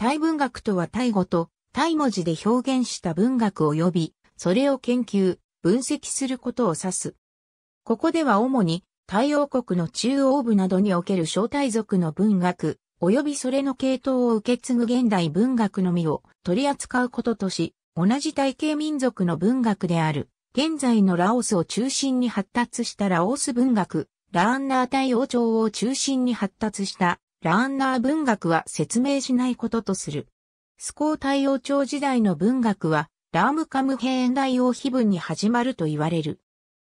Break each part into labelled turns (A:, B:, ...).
A: タイ文学とはタイ語とタイ文字で表現した文学及び、それを研究、分析することを指す。ここでは主に、タイ王国の中央部などにおける小タイ族の文学、及びそれの系統を受け継ぐ現代文学のみを取り扱うこととし、同じ体系民族の文学である、現在のラオスを中心に発達したラオス文学、ラーンナー対王朝を中心に発達したラーンナー文学は説明しないこととする。スコー太王朝時代の文学は、ラームカムヘーン大王碑文に始まると言われる。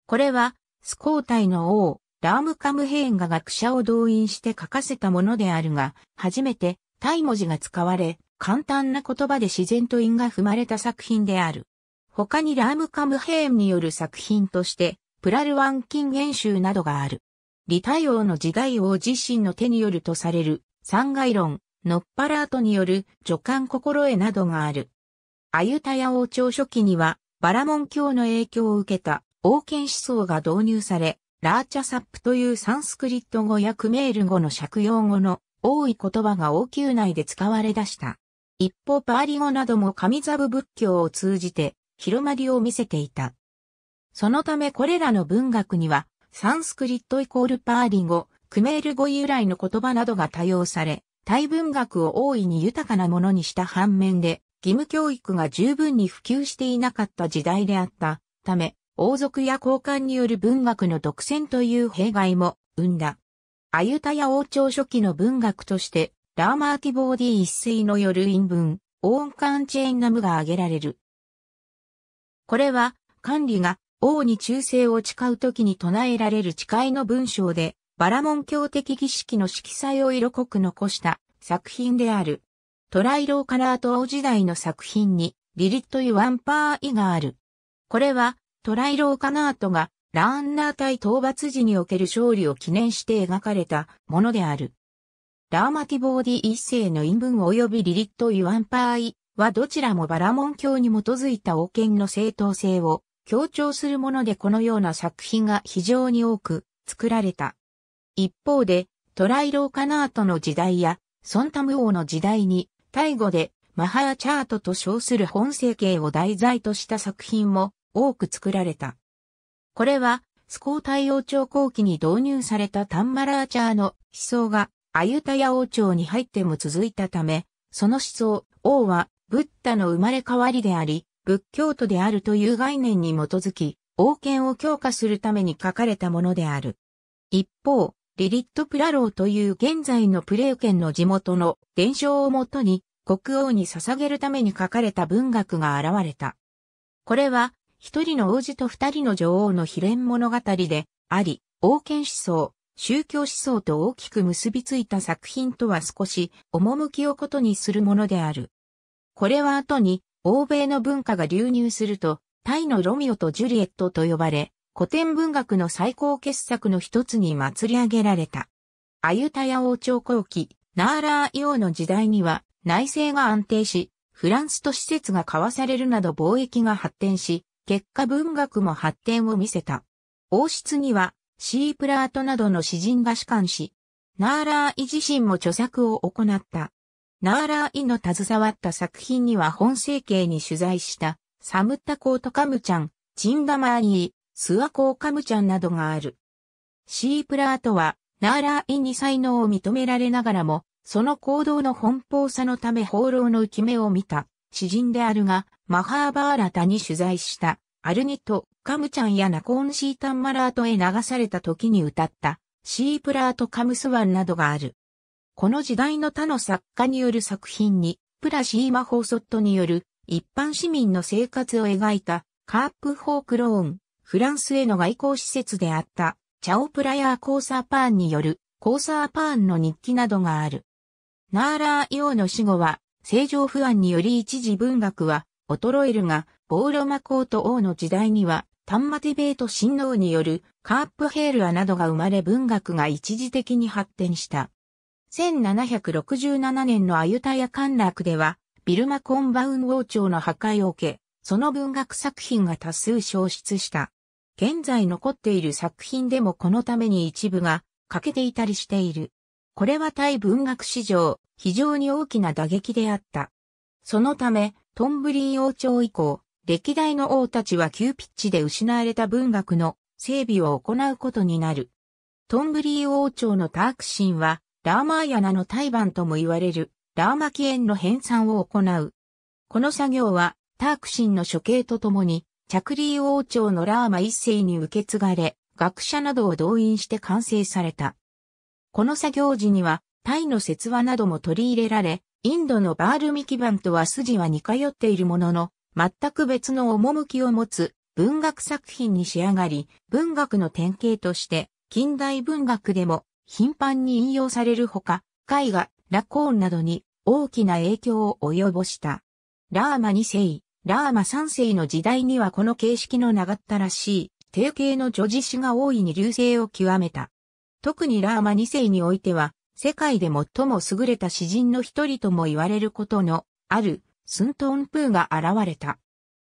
A: これは、スコー大の王、ラームカムヘーンが学者を動員して書かせたものであるが、初めて、タイ文字が使われ、簡単な言葉で自然と因が踏まれた作品である。他にラームカムヘーンによる作品として、プラルワンキン演習などがある。李太王の時代王自身の手によるとされる、三外論、のっぱら後による、助官心得などがある。アユタヤ王朝初期には、バラモン教の影響を受けた、王権思想が導入され、ラーチャサップというサンスクリット語やクメール語の借用語の多い言葉が王宮内で使われ出した。一方パーリ語なども神ザブ仏教を通じて広まりを見せていた。そのためこれらの文学にはサンスクリットイコールパーリ語、クメール語由来の言葉などが多用され、タイ文学を大いに豊かなものにした反面で、義務教育が十分に普及していなかった時代であったため、王族や交換による文学の独占という弊害も生んだ。アユタヤ王朝初期の文学として、ラーマーティボーディ一世のよる陰文、オーンカンチェーンナムが挙げられる。これは、管理が王に忠誠を誓う時に唱えられる誓いの文章で、バラモン教的儀式の色彩を色濃く残した作品である。トライローカラート王時代の作品に、リリット・イ・ワンパーイがある。これは、トライローカナートが、ラーンナー対討伐時における勝利を記念して描かれたものである。ラーマティボーディ一世の陰文及びリリット・イ・ワンパーイはどちらもバラモン教に基づいた王権の正当性を強調するものでこのような作品が非常に多く作られた。一方で、トライローカナートの時代や、ソンタム王の時代に、タイ語でマハーチャートと称する本成形を題材とした作品も多く作られた。これは、スコー太王朝後期に導入されたタンマラーチャーの思想がアユタヤ王朝に入っても続いたため、その思想、王はブッダの生まれ変わりであり、仏教徒であるという概念に基づき、王権を強化するために書かれたものである。一方、リリット・プラローという現在のプレー県の地元の伝承をもとに国王に捧げるために書かれた文学が現れた。これは、一人の王子と二人の女王の秘伝物語であり、王権思想、宗教思想と大きく結びついた作品とは少し趣をことにするものである。これは後に欧米の文化が流入すると、タイのロミオとジュリエットと呼ばれ、古典文学の最高傑作の一つに祭り上げられた。アユタヤ王朝後期、ナーラーイの時代には内政が安定し、フランスと施設が交わされるなど貿易が発展し、結果文学も発展を見せた。王室にはシープラートなどの詩人が士官し、ナーラーイ自身も著作を行った。ナーラーイの携わった作品には本生計に取材した、サムタコートカムチャン、チンガマーニー、スワコーカムチャンなどがある。シープラートは、ナーラーイに才能を認められながらも、その行動の奔放さのため放浪の浮き目を見た、詩人であるが、マハーバーラタに取材した、アルニト、カムチャンやナコーンシータンマラートへ流された時に歌った、シープラートカムスワンなどがある。この時代の他の作家による作品に、プラシーマ・ホーソットによる一般市民の生活を描いたカープ・ホーク・ローン、フランスへの外交施設であったチャオプラヤー・コーサー・パーンによるコーサー・パーンの日記などがある。ナーラー・イオの死後は、正常不安により一時文学は衰えるが、ボーロマコート王の時代には、タンマティベート親王によるカープヘールアなどが生まれ文学が一時的に発展した。1767年のアユタヤ陥落では、ビルマ・コンバウン王朝の破壊を受け、その文学作品が多数消失した。現在残っている作品でもこのために一部が欠けていたりしている。これは対文学史上非常に大きな打撃であった。そのため、トンブリー王朝以降、歴代の王たちは急ピッチで失われた文学の整備を行うことになる。トンブリー王朝のタークシンは、ラーマーヤナの胎盤とも言われる、ラーマキエの編纂を行う。この作業は、タークシンの処刑とともに、着リー王朝のラーマ一世に受け継がれ、学者などを動員して完成された。この作業時には、タイの説話なども取り入れられ、インドのバールミキ版とは筋は似通っているものの、全く別の趣を持つ文学作品に仕上がり、文学の典型として、近代文学でも頻繁に引用されるほか、絵画、ラコーンなどに大きな影響を及ぼした。ラーマ2世、ラーマ3世の時代にはこの形式の長ったらしい、定型の女子詩が大いに流星を極めた。特にラーマ2世においては、世界で最も優れた詩人の一人とも言われることのあるスントーンプーが現れた。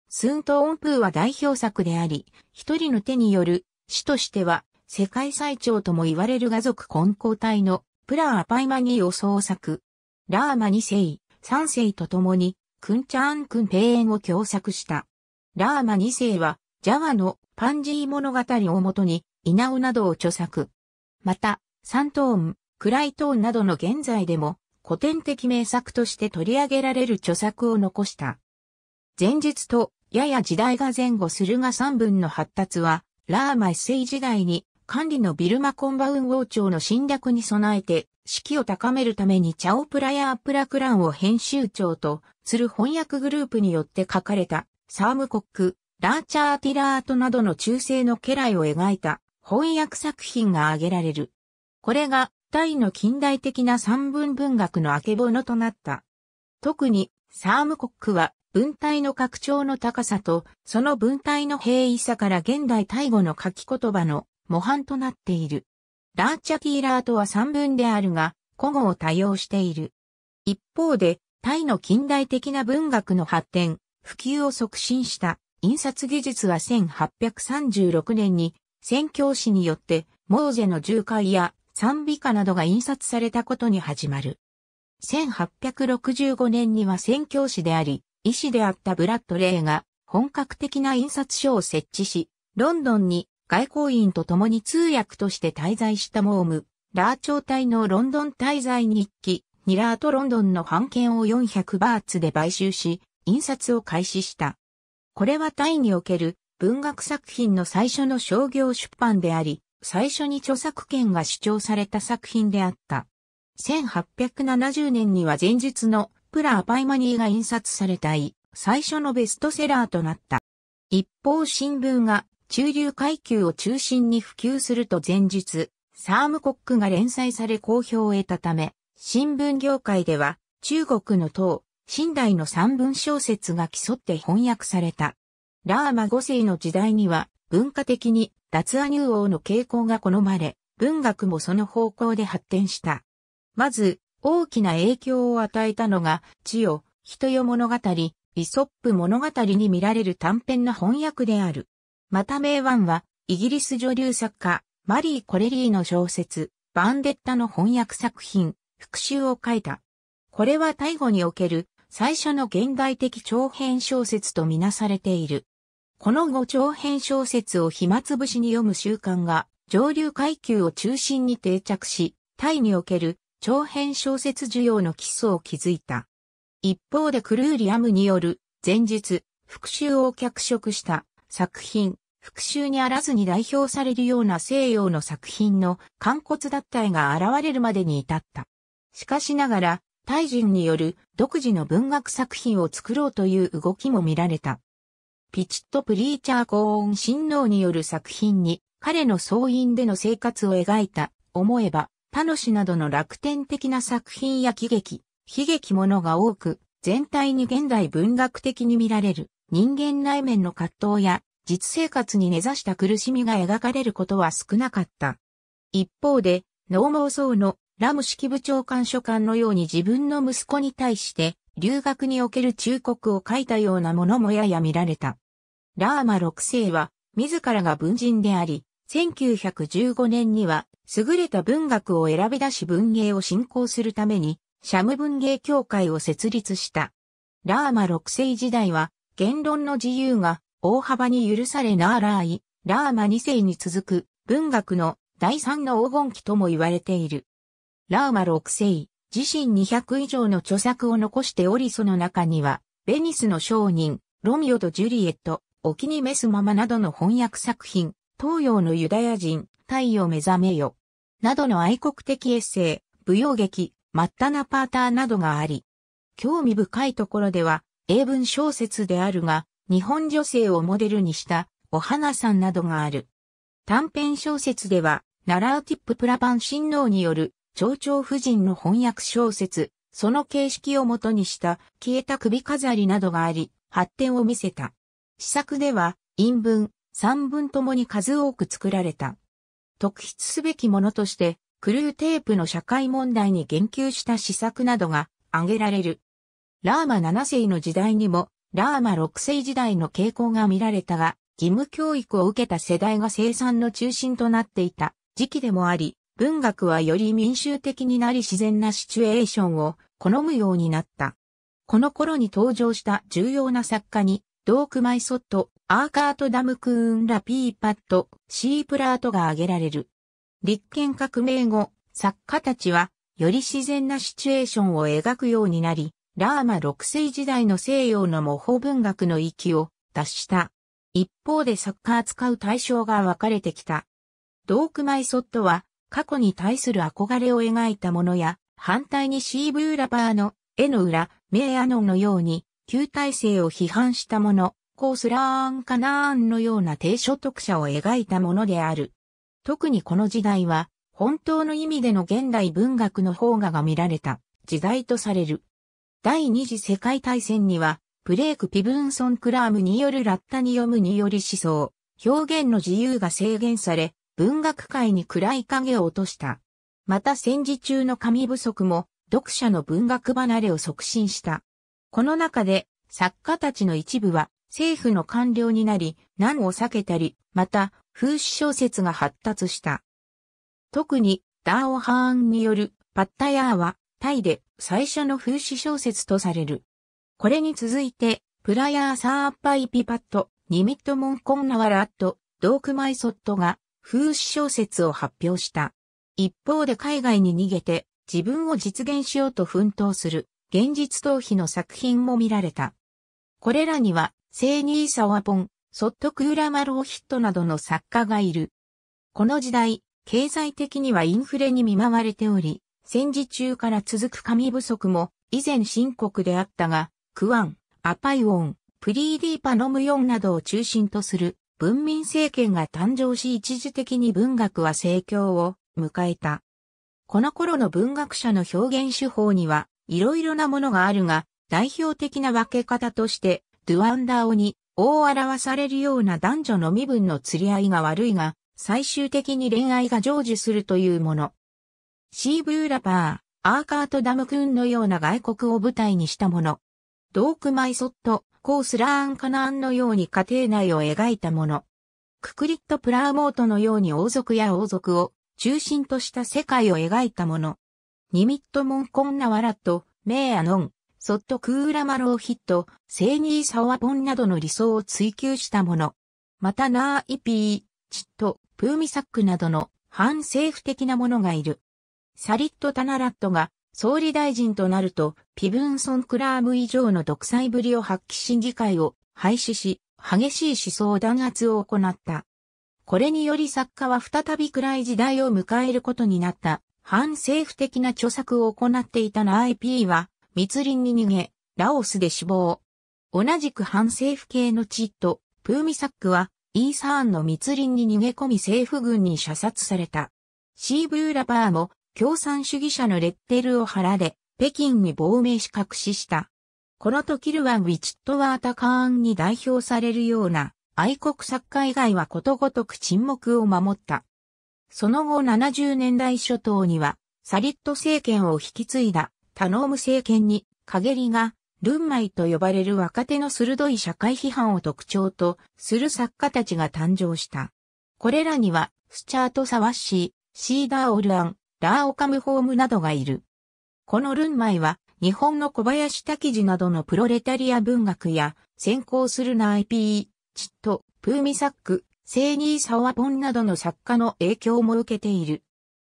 A: スントーンプーは代表作であり、一人の手による詩としては世界最長とも言われる画族混交体のプラーパイマニーを創作。ラーマ2世、3世と共に、クンチャーンクン庭園を共作した。ラーマ2世は、ジャワのパンジー物語をもとに、イナオなどを著作。また、サントーン、クライトーンなどの現在でも、古典的名作として取り上げられる著作を残した。前日と、やや時代が前後するが三文の発達は、ラーマ一世時代に管理のビルマコンバウン王朝の侵略に備えて、士気を高めるためにチャオプラやアップラクランを編集長とする翻訳グループによって書かれた、サームコック、ラーチャーティラートなどの中世の家来を描いた翻訳作品が挙げられる。これがタイの近代的な三文文学の明けぼのとなった。特にサームコックは文体の拡張の高さとその文体の平易さから現代タイ語の書き言葉の模範となっている。ラーチャキーラーとは三文であるが、古語を多用している。一方で、タイの近代的な文学の発展、普及を促進した印刷技術は1836年に宣教師によってモーゼの重解や賛美歌などが印刷されたことに始まる。1865年には宣教師であり、医師であったブラッドレーが本格的な印刷所を設置し、ロンドンに外交員と共に通訳として滞在したモーム、ラー朝隊のロンドン滞在日記、ニラーとロンドンの版権を400バーツで買収し、印刷を開始した。これはタイにおける文学作品の最初の商業出版であり、最初に著作権が主張された作品であった。1870年には前述のプラ・アパイマニーが印刷されたい、最初のベストセラーとなった。一方新聞が中流階級を中心に普及すると前述、サームコックが連載され好評を得たため、新聞業界では中国の党、新代の三文小説が競って翻訳された。ラーマ5世の時代には文化的に脱アニュー王の傾向が好まれ、文学もその方向で発展した。まず、大きな影響を与えたのが、地よ、人よ物語、イソップ物語に見られる短編の翻訳である。また名腕は、イギリス女流作家、マリー・コレリーの小説、バンデッタの翻訳作品、復讐を書いた。これは大語における最初の現代的長編小説とみなされている。この後長編小説を暇つぶしに読む習慣が上流階級を中心に定着し、タイにおける長編小説需要の基礎を築いた。一方でクルーリアムによる前日、復讐を脚色した作品、復讐にあらずに代表されるような西洋の作品の肝骨脱退が現れるまでに至った。しかしながら、タイ人による独自の文学作品を作ろうという動きも見られた。ピチット・プリーチャー・高音神親王による作品に、彼の総員での生活を描いた、思えば、他の詩などの楽天的な作品や喜劇、悲劇ものが多く、全体に現代文学的に見られる。人間内面の葛藤や実生活に根ざした苦しみが描かれることは少なかった。一方で、脳妄想のラム式部長官書官のように自分の息子に対して留学における忠告を書いたようなものもやや見られた。ラーマ6世は自らが文人であり、1915年には優れた文学を選び出し文芸を振興するためにシャム文芸協会を設立した。ラーマ6世時代は言論の自由が大幅に許されナーラーイ、ラーマ2世に続く文学の第3の黄金期とも言われている。ラーマ6世、自身200以上の著作を残しておりその中には、ベニスの商人、ロミオとジュリエット、お気に召すままなどの翻訳作品、東洋のユダヤ人、太陽目覚めよ、などの愛国的エッセイ、舞踊劇、マッタナパーターなどがあり、興味深いところでは、英文小説であるが、日本女性をモデルにしたお花さんなどがある。短編小説では、ナラーティッププラパン親王による、蝶々夫人の翻訳小説、その形式をもとにした消えた首飾りなどがあり、発展を見せた。試作では、陰文、散文ともに数多く作られた。特筆すべきものとして、クルーテープの社会問題に言及した施策などが挙げられる。ラーマ7世の時代にも、ラーマ6世時代の傾向が見られたが、義務教育を受けた世代が生産の中心となっていた時期でもあり、文学はより民衆的になり自然なシチュエーションを好むようになった。この頃に登場した重要な作家に、ドークマイソット、アーカート・ダムクーン・ラ・ピーパット、シープラートが挙げられる。立憲革命後、作家たちは、より自然なシチュエーションを描くようになり、ラーマ6世時代の西洋の模倣文学の域を達した。一方で作家扱う対象が分かれてきた。ドークマイソットは過去に対する憧れを描いたものや、反対にシーブーラバーの絵の裏、メイアノンのように、旧体制を批判したもの、コースラーン・カナーンのような低所得者を描いたものである。特にこの時代は、本当の意味での現代文学の方がが見られた時代とされる。第二次世界大戦には、ブレイク・ピブンソン・クラームによるラッタニヨムにより思想、表現の自由が制限され、文学界に暗い影を落とした。また戦時中の紙不足も、読者の文学離れを促進した。この中で、作家たちの一部は、政府の官僚になり、難を避けたり、また、風刺小説が発達した。特に、ダーオ・ハーンによる、パッタヤーは、タイで最初の風刺小説とされる。これに続いて、プラヤーサーパイピパット、ニミットモンコンナワラット、ドークマイソットが風刺小説を発表した。一方で海外に逃げて自分を実現しようと奮闘する現実逃避の作品も見られた。これらには、セーニーサワポン、ソットクーラマローヒットなどの作家がいる。この時代、経済的にはインフレに見舞われており、戦時中から続く紙不足も以前深刻であったが、クワン、アパイウォン、プリーディーパノムヨンなどを中心とする文民政権が誕生し一時的に文学は盛況を迎えた。この頃の文学者の表現手法には、いろいろなものがあるが、代表的な分け方として、ドゥアンダオに、大表されるような男女の身分の釣り合いが悪いが、最終的に恋愛が成就するというもの。シーブーラパー、アーカートダムクーンのような外国を舞台にしたもの。ドークマイソット、コースラーンカナーンのように家庭内を描いたもの。ククリットプラーモートのように王族や王族を中心とした世界を描いたもの。ニミットモンコンナワラット、メーアノン、ソットクーラマローヒット、セーニーサワポンなどの理想を追求したもの。またナーイピー、チット、プーミサックなどの反政府的なものがいる。サリット・タナラットが総理大臣となると、ピブンソン・クラーム以上の独裁ぶりを発揮し議会を廃止し、激しい思想弾圧を行った。これにより作家は再び暗い時代を迎えることになった。反政府的な著作を行っていたナイピーは、密林に逃げ、ラオスで死亡。同じく反政府系のチット、プーミサックは、イーサーンの密林に逃げ込み政府軍に射殺された。シーブーラパーも共産主義者のレッテルを貼られ、北京に亡命し隠しした。この時ルワン・ウィチットワータ・カーンに代表されるような愛国作家以外はことごとく沈黙を守った。その後70年代初頭にはサリット政権を引き継いだタノーム政権に陰りがルンマイと呼ばれる若手の鋭い社会批判を特徴とする作家たちが誕生した。これらにはスチャート・サワッシー、シーダー・オルアン、ラーオカムホームなどがいる。このルンマイは、日本の小林滝次などのプロレタリア文学や、先行するな IPE、チット、プーミサック、セーニーサワポンなどの作家の影響も受けている。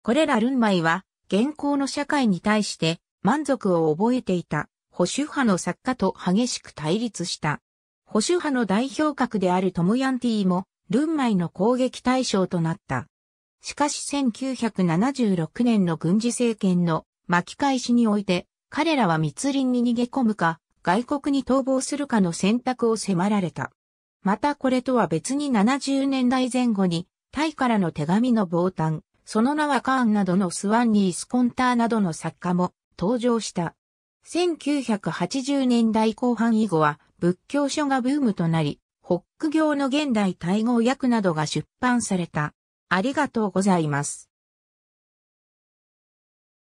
A: これらルンマイは、現行の社会に対して満足を覚えていた保守派の作家と激しく対立した。保守派の代表格であるトムヤンティーも、ルンマイの攻撃対象となった。しかし1976年の軍事政権の巻き返しにおいて、彼らは密林に逃げ込むか、外国に逃亡するかの選択を迫られた。またこれとは別に70年代前後に、タイからの手紙の傍炭、その名はカーンなどのスワンニー・スコンターなどの作家も登場した。1980年代後半以後は仏教書がブームとなり、ホックの現代対語訳などが出版された。ありがとうございます。